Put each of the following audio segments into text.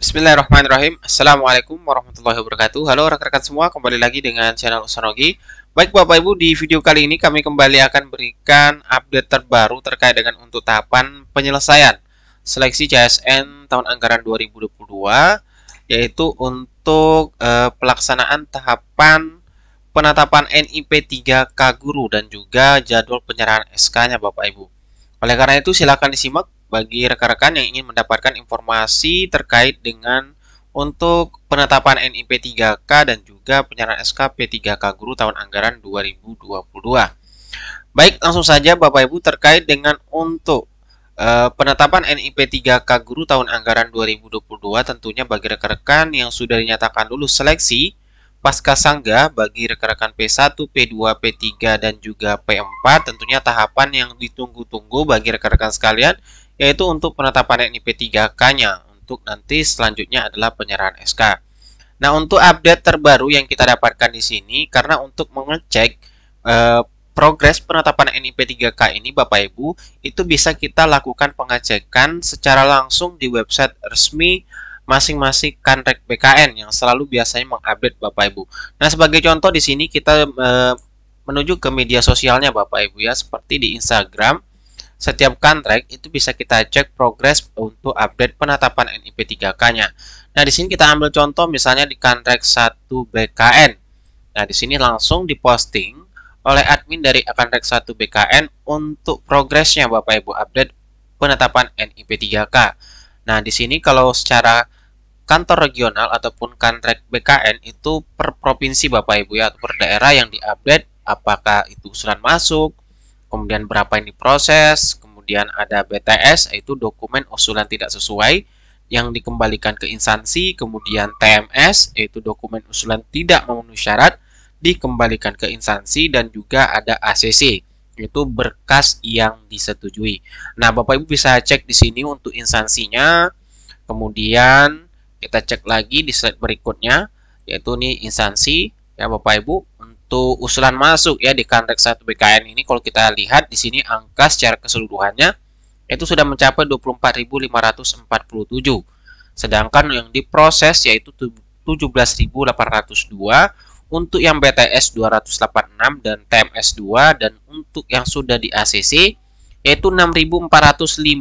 Bismillahirrahmanirrahim. Assalamualaikum warahmatullahi wabarakatuh. Halo rekan-rekan semua, kembali lagi dengan channel Usanogi Baik Bapak Ibu, di video kali ini kami kembali akan berikan update terbaru terkait dengan untuk tahapan penyelesaian seleksi CSN tahun anggaran 2022 yaitu untuk eh, pelaksanaan tahapan penetapan NIP 3K guru dan juga jadwal penyerahan SK-nya Bapak Ibu. Oleh karena itu silakan disimak bagi rekan-rekan yang ingin mendapatkan informasi terkait dengan untuk penetapan NIP 3K dan juga penyerahan SK P3K Guru tahun anggaran 2022. Baik, langsung saja Bapak Ibu terkait dengan untuk e, penetapan NIP 3K Guru tahun anggaran 2022 tentunya bagi rekan-rekan yang sudah dinyatakan lulus seleksi Pasca sangga bagi rekan-rekan P1, P2, P3, dan juga P4 tentunya tahapan yang ditunggu-tunggu bagi rekan-rekan sekalian yaitu untuk penetapan NIP 3K-nya untuk nanti selanjutnya adalah penyerahan SK. Nah, untuk update terbaru yang kita dapatkan di sini karena untuk mengecek eh, progres penetapan NIP 3K ini Bapak Ibu itu bisa kita lakukan pengecekan secara langsung di website resmi masing-masing kanrek BKN yang selalu biasanya mengupdate Bapak Ibu. Nah, sebagai contoh di sini kita e, menuju ke media sosialnya Bapak Ibu ya, seperti di Instagram. Setiap kantrek itu bisa kita cek progres untuk update penetapan NIP 3K-nya. Nah, di sini kita ambil contoh misalnya di kantrek 1 BKN. Nah, di sini langsung diposting oleh admin dari kantrek 1 BKN untuk progresnya Bapak Ibu update penetapan NIP 3K. Nah, di sini kalau secara kantor regional ataupun kantrek BKN itu per provinsi Bapak Ibu ya atau per daerah yang diupdate apakah itu usulan masuk, kemudian berapa ini proses, kemudian ada BTS yaitu dokumen usulan tidak sesuai yang dikembalikan ke instansi, kemudian TMS yaitu dokumen usulan tidak memenuhi syarat dikembalikan ke instansi dan juga ada ACC yaitu berkas yang disetujui. Nah, Bapak Ibu bisa cek di sini untuk instansinya, kemudian kita cek lagi di slide berikutnya, yaitu nih instansi ya Bapak Ibu untuk usulan masuk ya di kantor satu BKN ini kalau kita lihat di sini angka secara keseluruhannya itu sudah mencapai 24.547. Sedangkan yang diproses yaitu 17.802 untuk yang BTS 286 dan TMS 2 dan untuk yang sudah di ACC yaitu 6.457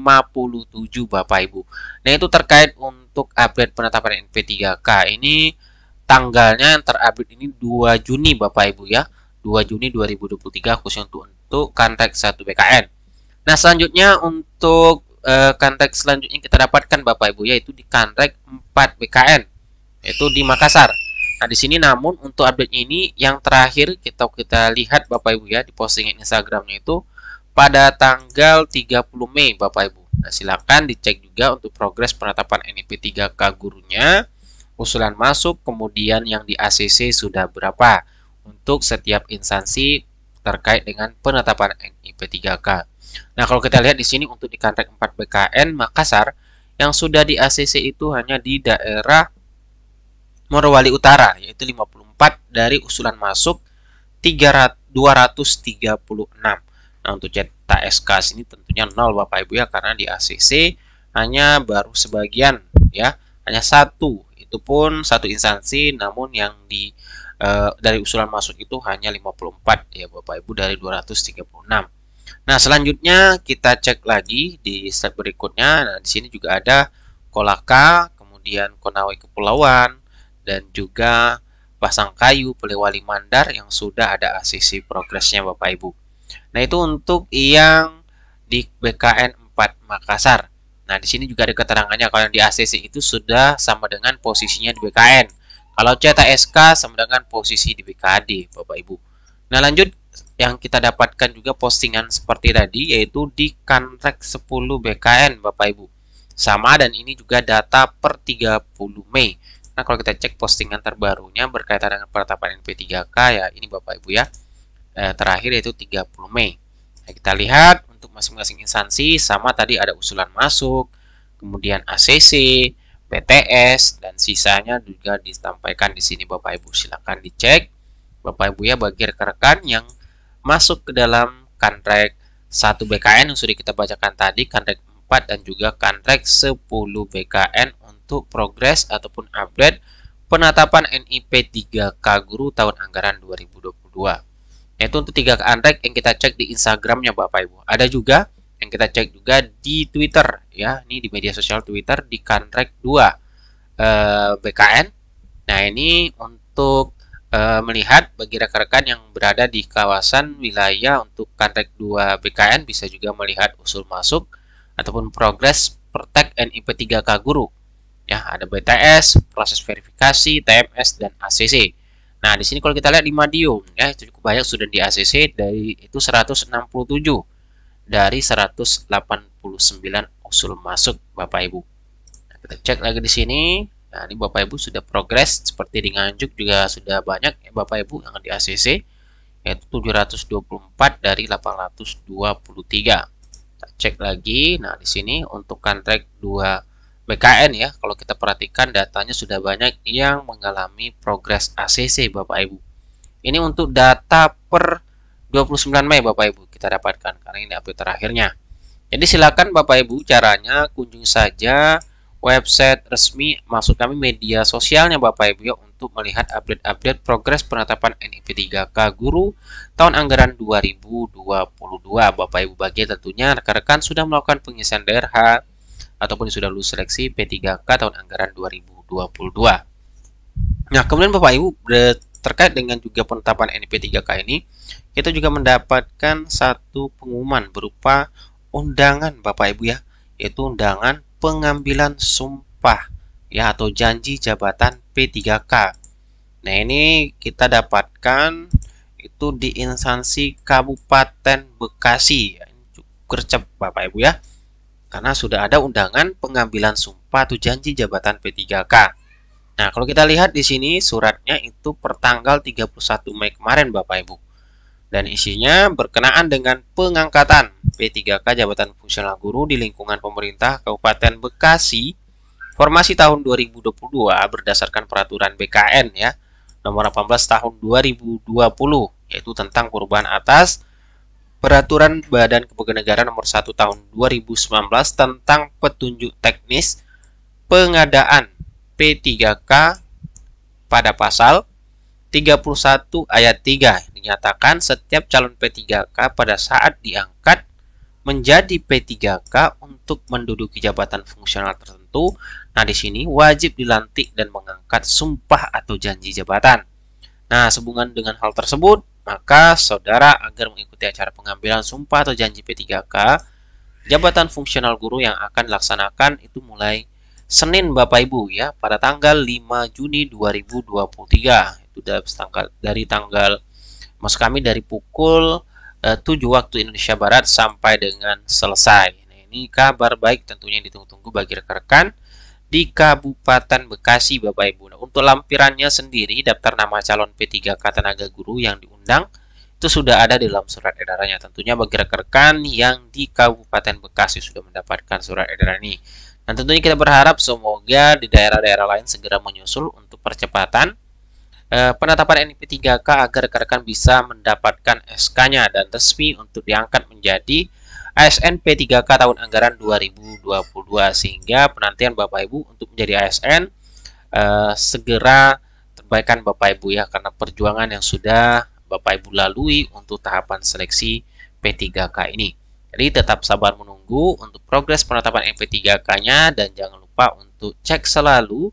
Bapak Ibu. Nah, itu terkait untuk untuk update penetapan NP3K ini tanggalnya yang terupdate ini 2 Juni Bapak Ibu ya 2 Juni 2023 khusus untuk untuk konteks 1 BKN nah selanjutnya untuk e, eh, konteks selanjutnya kita dapatkan Bapak Ibu yaitu di konteks 4 BKN yaitu di Makassar nah di sini namun untuk update ini yang terakhir kita kita lihat Bapak Ibu ya di postingan Instagramnya itu pada tanggal 30 Mei Bapak Ibu Nah, silakan dicek juga untuk progres penetapan NIP 3K gurunya, usulan masuk, kemudian yang di ACC sudah berapa untuk setiap instansi terkait dengan penetapan NIP 3K. Nah, kalau kita lihat di sini untuk di kantor 4 BKN Makassar yang sudah di ACC itu hanya di daerah Morowali Utara yaitu 54 dari usulan masuk 300, untuk untuk SKS ini tentunya nol Bapak Ibu ya karena di ACC hanya baru sebagian ya, hanya satu. Itu pun satu instansi namun yang di e, dari usulan masuk itu hanya 54 ya Bapak Ibu dari 236. Nah, selanjutnya kita cek lagi di step berikutnya. Nah, di sini juga ada Kolaka, kemudian Konawe Kepulauan dan juga Pasangkayu, Pelewali Mandar yang sudah ada ACC progresnya Bapak Ibu. Nah, itu untuk yang di BKN 4 Makassar. Nah, di sini juga ada keterangannya kalau yang di ACC itu sudah sama dengan posisinya di BKN. Kalau cetak SK sama dengan posisi di BKD, Bapak Ibu. Nah, lanjut yang kita dapatkan juga postingan seperti tadi yaitu di kantrek 10 BKN, Bapak Ibu. Sama dan ini juga data per 30 Mei. Nah, kalau kita cek postingan terbarunya berkaitan dengan penetapan NP3K ya ini Bapak Ibu ya eh, terakhir yaitu 30 Mei. Nah, kita lihat untuk masing-masing instansi sama tadi ada usulan masuk, kemudian ACC, PTS dan sisanya juga disampaikan di sini Bapak Ibu silakan dicek. Bapak Ibu ya bagi rekan-rekan yang masuk ke dalam kantrek 1 BKN yang sudah kita bacakan tadi, kantrek 4 dan juga kantrek 10 BKN untuk progres ataupun update penetapan NIP 3K guru tahun anggaran 2022 yaitu untuk tiga antek yang kita cek di Instagramnya Bapak Ibu. Ada juga yang kita cek juga di Twitter ya, ini di media sosial Twitter di kanrek 2 e, eh, BKN. Nah ini untuk e, melihat bagi rekan-rekan yang berada di kawasan wilayah untuk kanrek 2 BKN bisa juga melihat usul masuk ataupun progres pertek NIP 3K guru ya ada BTS, proses verifikasi, TMS dan ACC. Nah, di sini kalau kita lihat di Madiun ya cukup banyak sudah di ACC dari itu 167 dari 189 usul masuk Bapak Ibu. Nah, kita cek lagi di sini. Nah, ini Bapak Ibu sudah progres seperti di Nganjuk juga sudah banyak ya, Bapak Ibu yang di ACC yaitu 724 dari 823. Kita cek lagi. Nah, di sini untuk kontrak 2 BKN ya, kalau kita perhatikan datanya sudah banyak yang mengalami progres ACC Bapak Ibu. Ini untuk data per 29 Mei Bapak Ibu kita dapatkan karena ini update terakhirnya. Jadi silakan Bapak Ibu caranya kunjung saja website resmi maksud kami media sosialnya Bapak Ibu ya untuk melihat update-update progres penetapan NIP 3K guru tahun anggaran 2022 Bapak Ibu bagi tentunya rekan-rekan sudah melakukan pengisian DRH ataupun yang sudah lulus seleksi P3K tahun anggaran 2022. Nah, kemudian Bapak Ibu terkait dengan juga penetapan NP3K ini, kita juga mendapatkan satu pengumuman berupa undangan Bapak Ibu ya, yaitu undangan pengambilan sumpah ya atau janji jabatan P3K. Nah, ini kita dapatkan itu di instansi Kabupaten Bekasi. Gercep Bapak Ibu ya karena sudah ada undangan pengambilan sumpah atau janji jabatan P3K. Nah, kalau kita lihat di sini suratnya itu pertanggal 31 Mei kemarin Bapak Ibu. Dan isinya berkenaan dengan pengangkatan P3K Jabatan Fungsional Guru di lingkungan pemerintah Kabupaten Bekasi formasi tahun 2022 berdasarkan peraturan BKN ya nomor 18 tahun 2020 yaitu tentang perubahan atas Peraturan Badan Negara Nomor 1 Tahun 2019 tentang petunjuk teknis pengadaan P3K pada pasal 31 ayat 3 dinyatakan setiap calon P3K pada saat diangkat menjadi P3K untuk menduduki jabatan fungsional tertentu. Nah, di sini wajib dilantik dan mengangkat sumpah atau janji jabatan. Nah, sehubungan dengan hal tersebut, maka saudara agar mengikuti acara pengambilan sumpah atau janji P3K, jabatan fungsional guru yang akan dilaksanakan itu mulai Senin Bapak Ibu ya pada tanggal 5 Juni 2023. Itu dari tanggal mas kami dari pukul eh, 7 waktu Indonesia Barat sampai dengan selesai. Nah, ini kabar baik tentunya ditunggu-tunggu bagi rekan-rekan di Kabupaten Bekasi Bapak Ibu. Nah, untuk lampirannya sendiri daftar nama calon P3K tenaga guru yang diundang itu sudah ada di dalam surat edarannya. Tentunya bagi rekan-rekan yang di Kabupaten Bekasi sudah mendapatkan surat edaran ini. Dan tentunya kita berharap semoga di daerah-daerah lain segera menyusul untuk percepatan eh, penetapan NP3K agar rekan-rekan bisa mendapatkan SK-nya dan resmi untuk diangkat menjadi ASN P3K tahun anggaran 2022 sehingga penantian Bapak Ibu untuk menjadi ASN eh, segera terbaikkan Bapak Ibu ya karena perjuangan yang sudah Bapak Ibu lalui untuk tahapan seleksi P3K ini. Jadi tetap sabar menunggu untuk progres penetapan MP3K-nya dan jangan lupa untuk cek selalu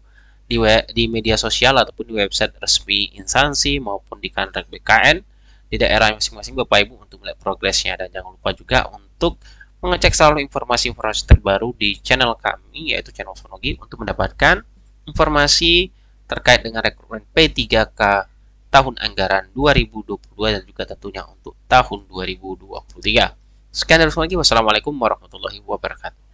di, di media sosial ataupun di website resmi instansi maupun di kantor BKN di daerah masing-masing Bapak Ibu untuk melihat progresnya dan jangan lupa juga untuk untuk mengecek selalu informasi-informasi terbaru di channel kami yaitu channel Sonogi untuk mendapatkan informasi terkait dengan rekrutmen P3K tahun anggaran 2022 dan juga tentunya untuk tahun 2023. Sekian dari Sonogi, wassalamualaikum warahmatullahi wabarakatuh.